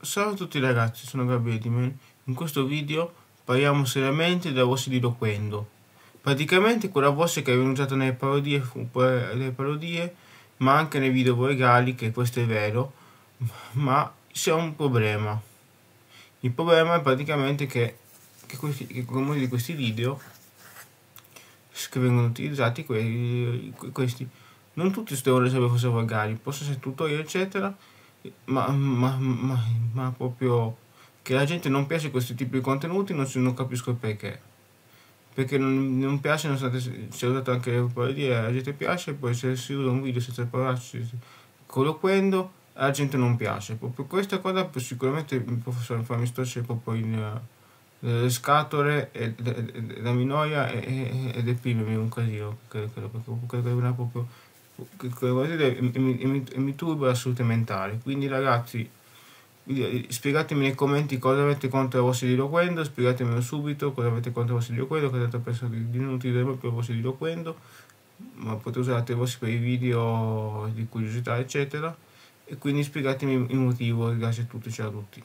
Salve a tutti ragazzi, sono Gabriele Dimen. In questo video parliamo seriamente della voce di Loquendo. Praticamente quella voce che viene usata nelle parodie, nelle parodie, ma anche nei video regali, che questo è vero, ma c'è un problema. Il problema è praticamente che, che, questi, che con molti di questi video che vengono utilizzati, quelli, questi, non tutti devono essere forse regali, possono essere tutorial eccetera, ma, ma, ma, ma proprio che la gente non piace questo tipo di contenuti non, non capisco il perché perché non, non piace nonostante si è usato anche le parodie eh, la gente piace poi se si usa un video senza parlarci colloquendo alla gente non piace proprio questa cosa sicuramente può farmi storcere proprio in le scatole e, e, e la minoia e, deprimermi un casino credo, credo, credo, credo, credo proprio e mi, e mi, turba la salute mentale. Quindi ragazzi, eh, spiegatemi nei commenti cosa avete contro la voce di Loquendo, spiegatemelo subito cosa avete contro la voce di Loquendo, cosa avete pensato di inutile proprio la voce di Loquendo, ma potete usare altre vostri per i video di curiosità eccetera. E quindi spiegatemi il motivo, grazie a tutti, ciao a tutti.